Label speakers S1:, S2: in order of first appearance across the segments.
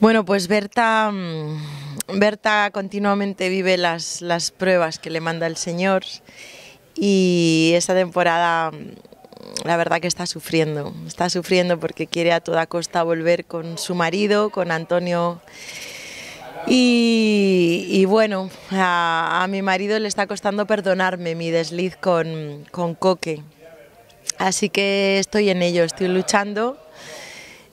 S1: Bueno, pues Berta, mm, Berta continuamente vive las, pruebas que le manda el Señor y esta temporada mm, la verdad que está sufriendo, está sufriendo porque quiere a toda costa volver con su marido, con Antonio. Y, bueno, a, mi marido le está costando perdonarme mi desliz con, con Coque. Así que estoy en ello, estoy luchando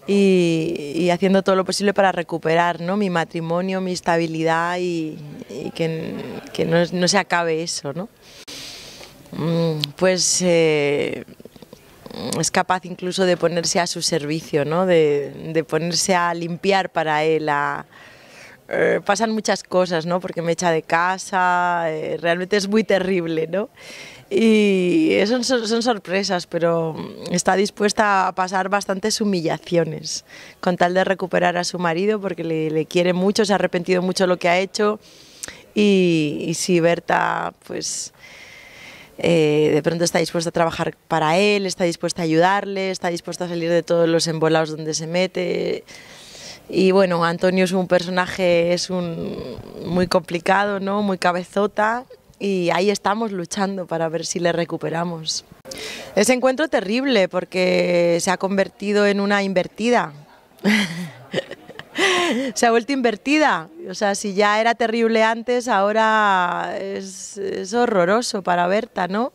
S1: y, haciendo todo lo posible para recuperar ¿no? mi matrimonio, mi estabilidad y, que, que no, se acabe eso. ¿no? Mm, pues eh, es capaz incluso de ponerse a su servicio, ¿no? de, de ponerse a limpiar para él, a, eh, pasan muchas cosas, ¿no? Porque me echa de casa, eh, realmente es muy terrible, ¿no? Y son, son sorpresas, pero está dispuesta a pasar bastantes humillaciones con tal de recuperar a su marido porque le, quiere mucho, se ha arrepentido mucho lo que ha hecho y, si Berta, pues... Eh, de pronto está dispuesta a trabajar para él, está dispuesta a ayudarle, está dispuesta a salir de todos los embolados donde se mete. Y bueno, Antonio es un personaje es muy complicado, ¿no? muy cabezota y ahí estamos luchando para ver si le recuperamos. Ese encuentro terrible porque se ha convertido en una invertida. se ha vuelto invertida. O sea, si ya era terrible antes, ahora es, es, horroroso para Berta, ¿no?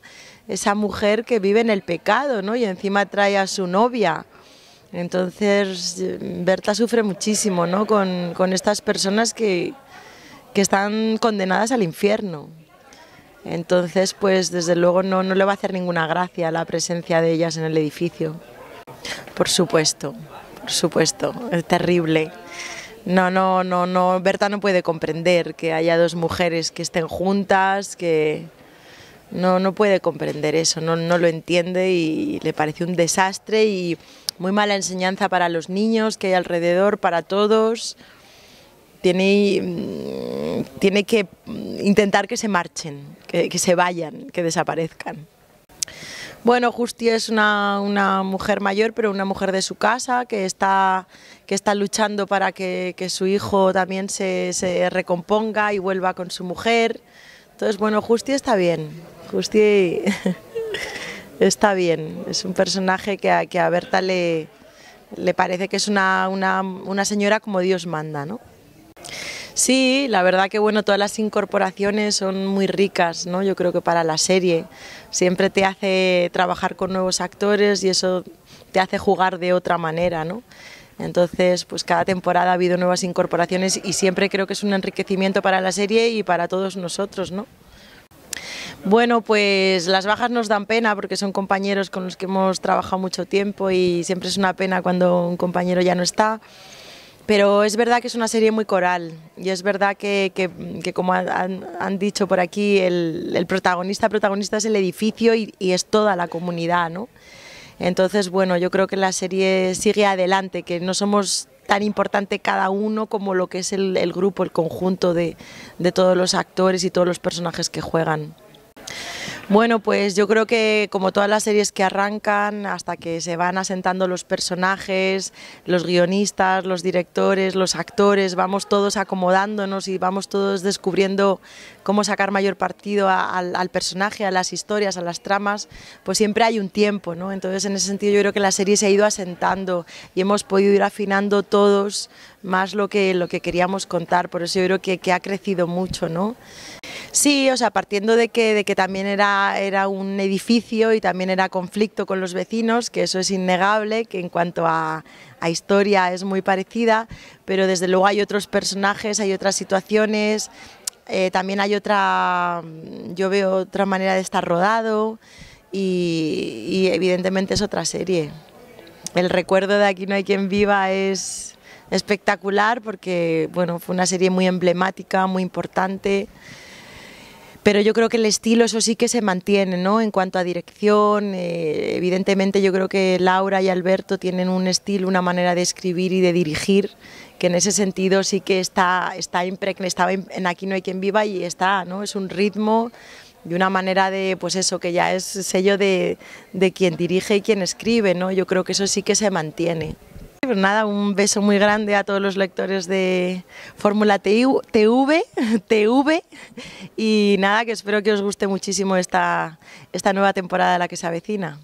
S1: Esa mujer que vive en el pecado, ¿no? Y encima trae a su novia. Entonces, Berta sufre muchísimo ¿no? con, estas personas que, están condenadas al infierno. Entonces, pues desde luego no, no le va a hacer ninguna gracia la presencia de ellas en el edificio. Por supuesto, por supuesto, es terrible. No, no, no, no, Berta no puede comprender que haya dos mujeres que estén juntas, que, no, no puede comprender eso, no, no, lo entiende y le parece un desastre y muy mala enseñanza para los niños que hay alrededor, para todos. Tiene, mm, tiene que mm, intentar que se marchen, que, se vayan, que desaparezcan. Bueno, Justi es una, mujer mayor, pero una mujer de su casa, que está, que está luchando para que, su hijo también se, se, recomponga y vuelva con su mujer. Entonces, bueno, Justi está bien. Justi está bien. Es un personaje que a, Berta le, le, parece que es una, una, señora como Dios manda, ¿no? Sí, la verdad que bueno, todas las incorporaciones son muy ricas, ¿no? Yo creo que para la serie siempre te hace trabajar con nuevos actores y eso te hace jugar de otra manera, ¿no? Entonces, pues cada temporada ha habido nuevas incorporaciones y siempre creo que es un enriquecimiento para la serie y para todos nosotros, ¿no? Bueno, pues las bajas nos dan pena porque son compañeros con los que hemos trabajado mucho tiempo y siempre es una pena cuando un compañero ya no está. Pero es verdad que es una serie muy coral y es verdad que, como han, dicho por aquí, el, protagonista protagonista es el edificio y, es toda la comunidad, Entonces, bueno, yo creo que la serie sigue adelante, que no somos tan importante cada uno como lo que es el, grupo, el conjunto de todos los actores y todos los personajes que juegan. Bueno, pues yo creo que como todas las series que arrancan, hasta que se van asentando los personajes, los guionistas, los directores, los actores, vamos todos acomodándonos y vamos todos descubriendo cómo sacar mayor partido al, personaje, a las historias, a las tramas, pues siempre hay un tiempo, ¿no? Entonces, en ese sentido, yo creo que la serie se ha ido asentando y hemos podido ir afinando todos más lo que, lo que queríamos contar, por eso yo creo que, que ha crecido mucho, ¿no? Sí, o sea, partiendo de que, de que también era, era un edificio y también era conflicto con los vecinos, que eso es innegable, que en cuanto a, historia es muy parecida, pero desde luego hay otros personajes, hay otras situaciones, eh, también hay otra, yo veo otra manera de estar rodado y, y evidentemente es otra serie. El recuerdo de Aquí no hay quien viva es espectacular porque bueno, fue una serie muy emblemática, muy importante pero yo creo que el estilo eso sí que se mantiene, ¿no? En cuanto a dirección, eh, evidentemente yo creo que Laura y Alberto tienen un estilo, una manera de escribir y de dirigir que en ese sentido sí que está está estaba en Aquí no hay quien viva y está, ¿no? Es un ritmo y una manera de, pues eso, que ya es sello de, de quien dirige y quien escribe, ¿no? Yo creo que eso sí que se mantiene. Pues nada, un beso muy grande a todos los lectores de Fórmula TV, TV y nada, que espero que os guste muchísimo esta, nueva temporada a la que se avecina.